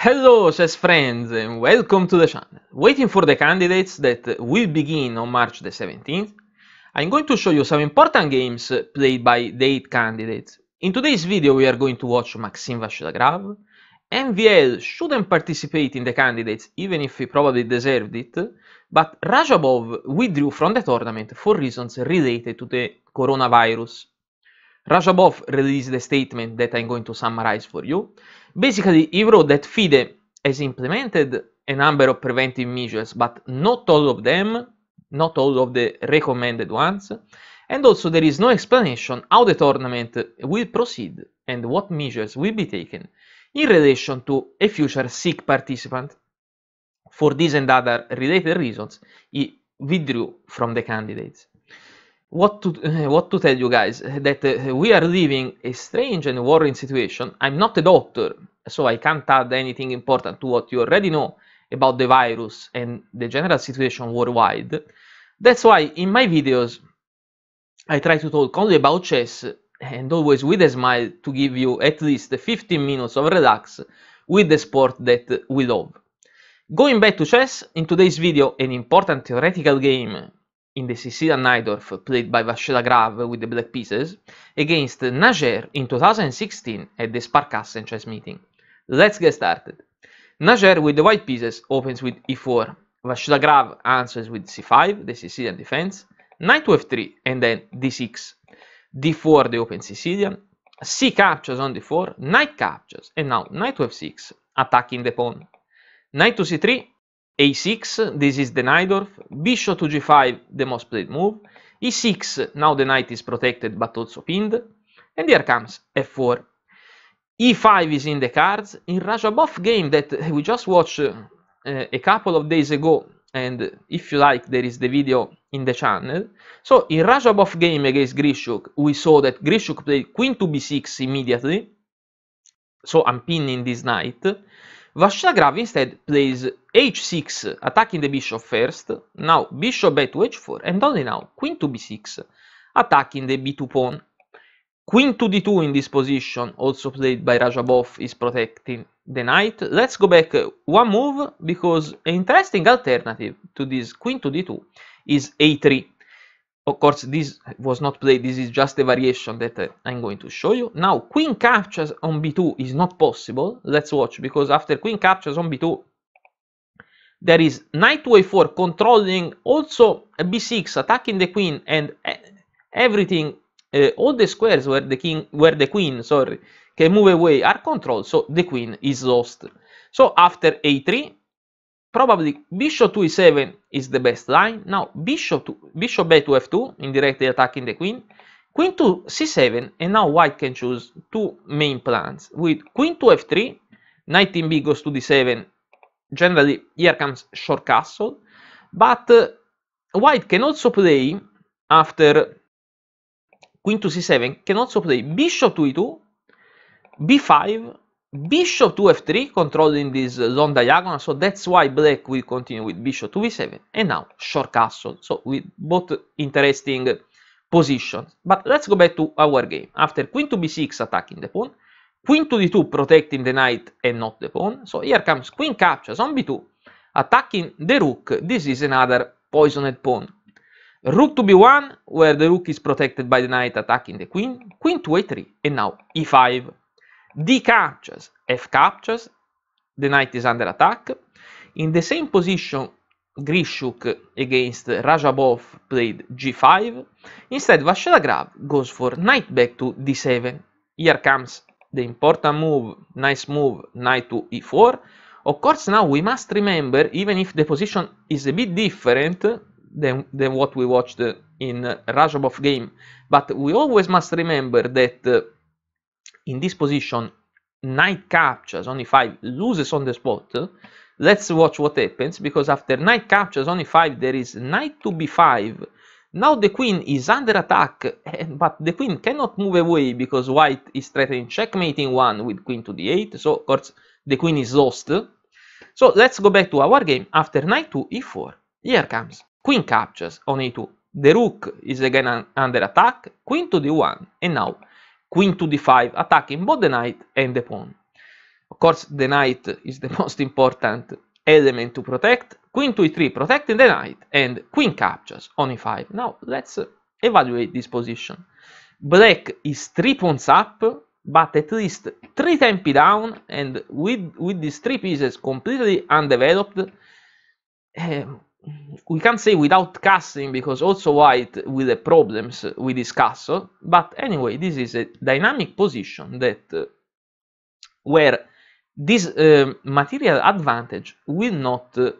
Hello chess friends and welcome to the channel. Waiting for the candidates that will begin on March the 17th, I'm going to show you some important games played by the eight candidates. In today's video we are going to watch Maxim Vashilagrav, NVL shouldn't participate in the candidates even if he probably deserved it, but Rajabov withdrew from the tournament for reasons related to the coronavirus. Rajabov released a statement that I'm going to summarize for you. Basically, he wrote that FIDE has implemented a number of preventive measures, but not all of them, not all of the recommended ones. And also, there is no explanation how the tournament will proceed and what measures will be taken in relation to a future sick participant. For these and other related reasons, he withdrew from the candidates what to uh, what to tell you guys eh, that uh, we are living a strange and worrying situation i'm not a doctor so i can't add anything important to what you already know about the virus and the general situation worldwide that's why in my videos i try to talk only about chess and always with a smile to give you at least 15 minutes of relax with the sport that we love going back to chess in today's video an important theoretical game in the Sicilian Nydorf, played by Vascella Grave with the Black Pieces, against Najer in 2016 at the Sparkassen chess meeting. Let's get started. Najer with the white pieces opens with e4, Vascella Grave answers with c5, the Sicilian defense, knight to f3 and then d6, d4 the open Sicilian, c captures on d4, knight captures, and now knight to f6, attacking the pawn. Knight to c3, a6, this is the Nidorf, bishop to g5, the most played move, e6, now the knight is protected but also pinned, and here comes f4. e5 is in the cards, in Rajabov game that we just watched uh, a couple of days ago, and if you like there is the video in the channel. So in Rajabov game against Grishuk, we saw that Grishuk played queen to b6 immediately, so I'm pinning this knight, Gravi instead plays h6, attacking the bishop first, now bishop b to h4, and only now queen to b6, attacking the b2 pawn. Queen to d2 in this position, also played by Rajabov, is protecting the knight. Let's go back one move, because an interesting alternative to this queen to d2 is a3. Of course, this was not played, this is just a variation that uh, I'm going to show you. Now, queen captures on b2 is not possible. Let's watch, because after queen captures on b2, there is knight to a4 controlling also b6, attacking the queen, and uh, everything, uh, all the squares where the king, where the queen, sorry, can move away are controlled, so the queen is lost. So after a3, probably bishop 2 e7 is the best line. Now bishop to bishop b to f2, indirectly attacking the queen. Queen to c7, and now white can choose two main plans. With queen to f3, knight in b goes to d7. Generally, here comes short castle. But uh, white can also play after queen to c7, can also play bishop to e2, b5, bishop to f3 controlling this long uh, diagonal so that's why black will continue with bishop to v7 and now short castle so with both interesting positions but let's go back to our game after queen to b6 attacking the pawn queen to d2 protecting the knight and not the pawn so here comes queen captures on b2 attacking the rook this is another poisoned pawn rook to b1 where the rook is protected by the knight attacking the queen queen to a3 and now e5 D captures, F captures, the knight is under attack. In the same position, Grishuk against Rajabov played g5. Instead, Vashelagrav goes for knight back to d7. Here comes the important move, nice move, knight to e4. Of course, now we must remember, even if the position is a bit different than, than what we watched in Rajabov game, but we always must remember that uh, in this position, knight captures only 5, loses on the spot, let's watch what happens, because after knight captures only 5, there is knight to b5. Now the queen is under attack, but the queen cannot move away because white is threatening checkmating 1 with queen to d8, so of course the queen is lost. So let's go back to our game. After knight to e4, here comes queen captures on e2. The rook is again under attack, queen to d1, and now queen to d5, attacking both the knight and the pawn. Of course, the knight is the most important element to protect. Queen to e3, protecting the knight, and queen captures on e5. Now, let's evaluate this position. Black is 3 pawns up, but at least 3 tempi down, and with, with these 3 pieces completely undeveloped, um, we can't say without casting because also white with the problems with his castle but anyway this is a dynamic position that uh, where this uh, material advantage will not uh,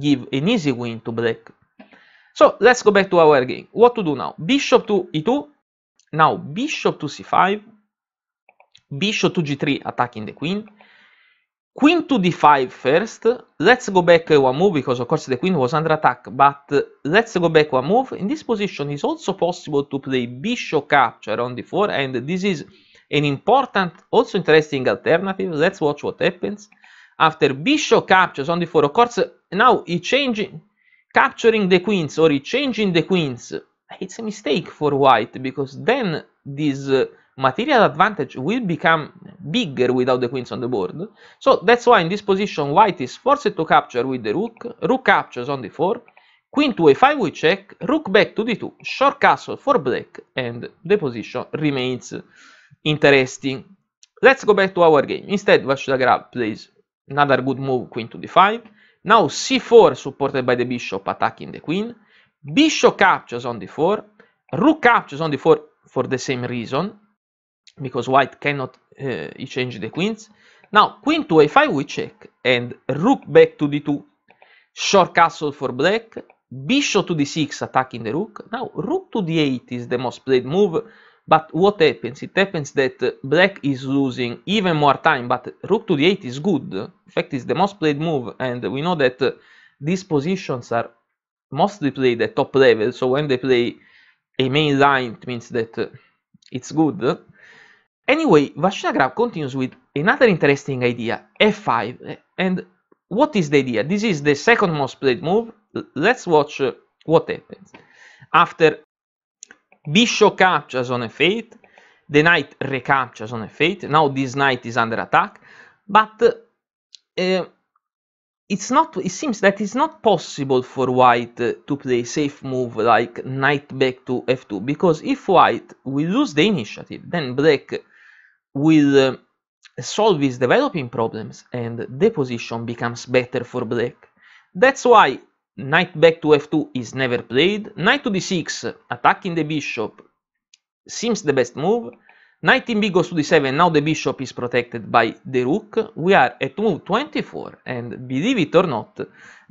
give an easy win to black so let's go back to our game what to do now bishop to e2 now bishop to c5 bishop to g3 attacking the queen Queen to d5 first. Let's go back one move because of course the queen was under attack, but let's go back one move. In this position it's also possible to play bishop capture on d4 and this is an important, also interesting alternative. Let's watch what happens. After bishop captures on d4, of course now he changing, capturing the queens or he changing the queens. It's a mistake for white because then this uh, material advantage will become bigger without the queens on the board. So that's why in this position white is forced to capture with the rook, rook captures on d4, queen to a5 we check, rook back to d2, short castle for black, and the position remains interesting. Let's go back to our game. Instead, Vashudagra plays another good move, queen to d5. Now c4 supported by the bishop attacking the queen. Bishop captures on d4. Rook captures on d4 for the same reason because white cannot uh, change the queens. Now queen to a5 we check and rook back to d2, short castle for black, bishop to d6 attacking the rook. Now rook to d8 is the most played move, but what happens? It happens that black is losing even more time, but rook to d8 is good. In fact, it's the most played move, and we know that uh, these positions are mostly played at top level, so when they play a main line, it means that uh, it's good. Anyway, Vashinagraph continues with another interesting idea, f5. And what is the idea? This is the second most played move. Let's watch uh, what happens. After bishop captures on f8, the knight recaptures on f8. Now this knight is under attack, but uh, it's not. It seems that it's not possible for white uh, to play safe move like knight back to f2 because if white will lose the initiative, then black with uh, these developing problems and the position becomes better for black. That's why knight back to f2 is never played, knight to d6 attacking the bishop seems the best move, knight in b goes to d7, now the bishop is protected by the rook, we are at move 24 and believe it or not,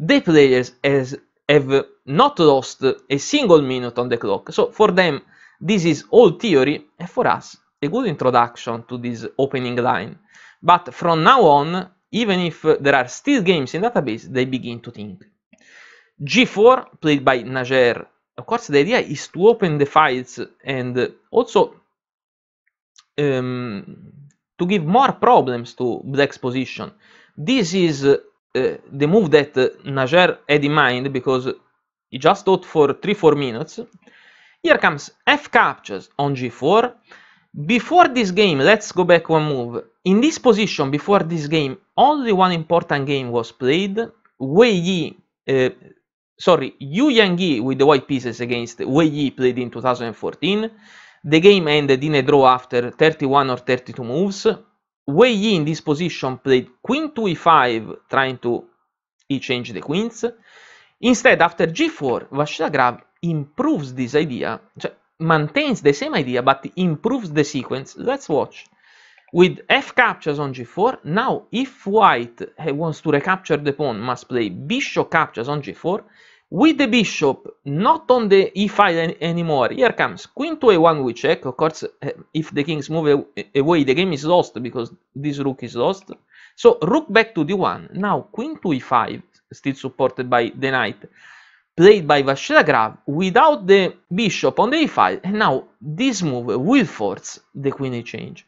the players has, have not lost a single minute on the clock, so for them this is all theory and for us a good introduction to this opening line. But from now on, even if there are still games in database, they begin to think. G4, played by Najer, of course, the idea is to open the files and also um, to give more problems to black's position. This is uh, the move that Najer had in mind because he just thought for 3-4 minutes. Here comes f captures on g4 before this game, let's go back one move. In this position, before this game, only one important game was played. Wei Yi, uh, sorry, Yu Yang Yi with the white pieces against Wei Yi played in 2014. The game ended in a draw after 31 or 32 moves. Wei Yi in this position played queen to e5, trying to e-change the queens. Instead, after g4, Vashila Grav improves this idea maintains the same idea but improves the sequence. Let's watch. With f captures on g4, now if white wants to recapture the pawn, must play bishop captures on g4. With the bishop not on the e file any anymore, here comes queen to a1 we check. Of course, eh, if the kings move away, the game is lost because this rook is lost. So rook back to d1. Now queen to e5, still supported by the knight played by Grav without the bishop on the e5 and now this move will force the queen exchange.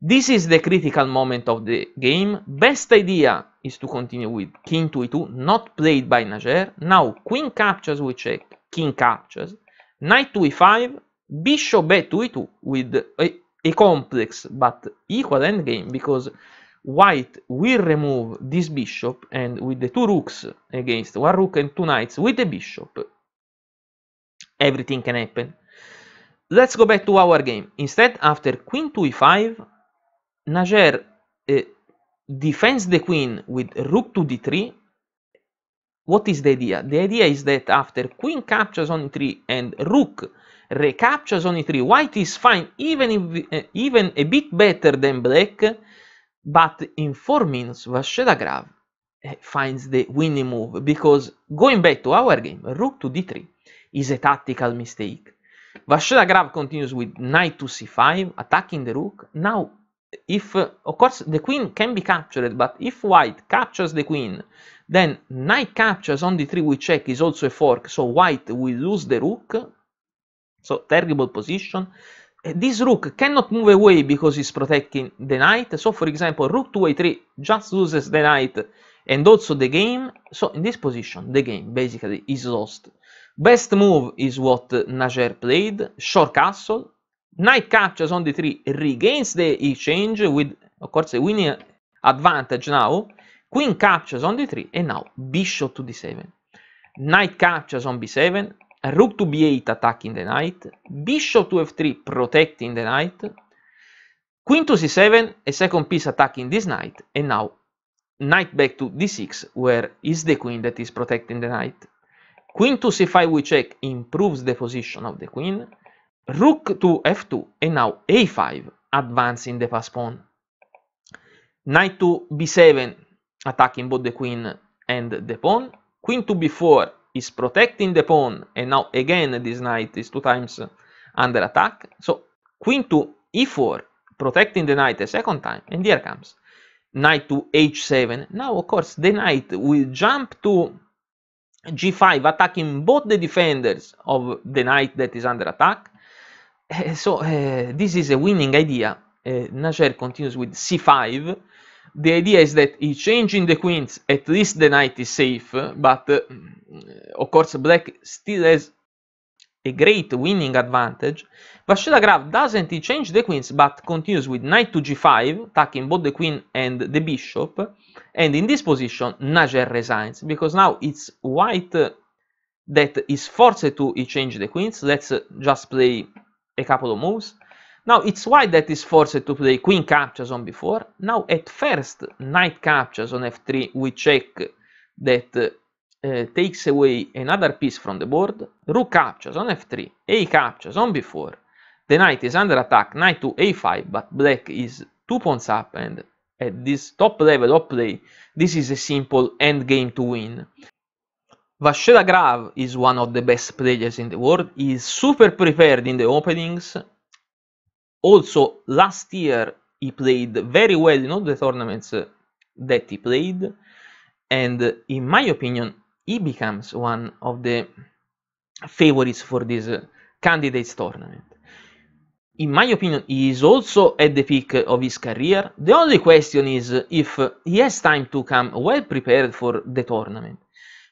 This is the critical moment of the game. Best idea is to continue with king to e2, not played by Najer. Now queen captures with check, king captures, knight to e5, bishop b 2 e2 with a, a complex but equal endgame because white will remove this bishop and with the two rooks against one rook and two knights with the bishop everything can happen let's go back to our game instead after queen to e5 Najer uh, eh, defends the queen with rook to d3 what is the idea the idea is that after queen captures on e3 and rook recaptures on e3 white is fine even if, uh, even a bit better than black but in four minutes Vasheda Grav eh, finds the winning move because going back to our game, rook to d3 is a tactical mistake. Vasheda Grav continues with knight to c5, attacking the rook. Now, if of course the queen can be captured, but if white captures the queen, then knight captures on d3 with check is also a fork, so white will lose the rook. So terrible position. Eh, this rook cannot move away because it's protecting the knight. So, for example, rook to a3 just loses the knight and also the game. So, in this position, the game basically is lost. Best move is what Najer played, short castle. Knight captures on d3, regains the exchange with, of course, a winning advantage now. Queen captures on d3, and now bishop to d7. Knight captures on b7, rook to b8 attacking the knight, bishop to f3 protecting the knight, queen to c7, a second piece attacking this knight, and now knight back to d6, where is the queen that is protecting the knight. Queen to c5 we check improves the position of the queen, rook to f2, and now a5, advancing the pass pawn. Knight to b7, attacking both the queen and the pawn, queen to b4, is protecting the pawn and now again this knight is two times under attack so queen to e4 protecting the knight a second time and here comes knight to h7 now of course the knight will jump to g5 attacking both the defenders of the knight that is under attack eh, so uh, this is a winning idea uh, eh, Najer continues with c5 the idea is that changing the queens, at least the knight is safe, but uh, of course black still has a great winning advantage. Vashilagrav doesn't change the queens, but continues with knight to g5, attacking both the queen and the bishop. And in this position, Najer resigns, because now it's white uh, that is forced to change the queens. Let's uh, just play a couple of moves. Now it's white that is forced to play queen captures on b4. Now at first knight captures on f3 we check that uh, takes away another piece from the board. Rook captures on f3, a captures on b4. The knight is under attack, knight to a5, but black is two pawns up and at this top level of play this is a simple endgame to win. Vashela Grav is one of the best players in the world. He is super prepared in the openings also last year he played very well in all the tournaments that he played and in my opinion he becomes one of the favorites for this candidates tournament in my opinion he is also at the peak of his career the only question is if he has time to come well prepared for the tournament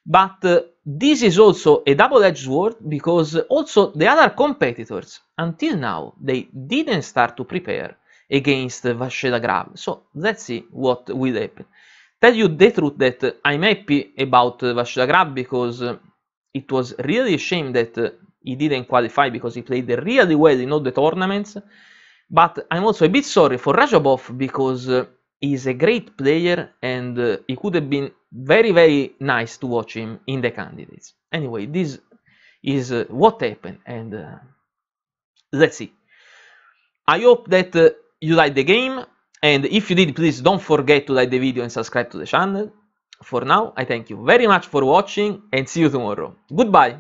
but uh, this is also a double-edged sword because also the other competitors, until now, they didn't start to prepare against Vasceda Grav. So let's see what will happen. Tell you the truth that I'm happy about Vasceda Grav because uh, it was really a shame that uh, he didn't qualify because he played really well in all the tournaments. But I'm also a bit sorry for Rajabov because uh, is a great player and uh, it could have been very very nice to watch him in the candidates anyway this is uh, what happened and uh, let's see i hope that uh, you like the game and if you did please don't forget to like the video and subscribe to the channel for now i thank you very much for watching and see you tomorrow goodbye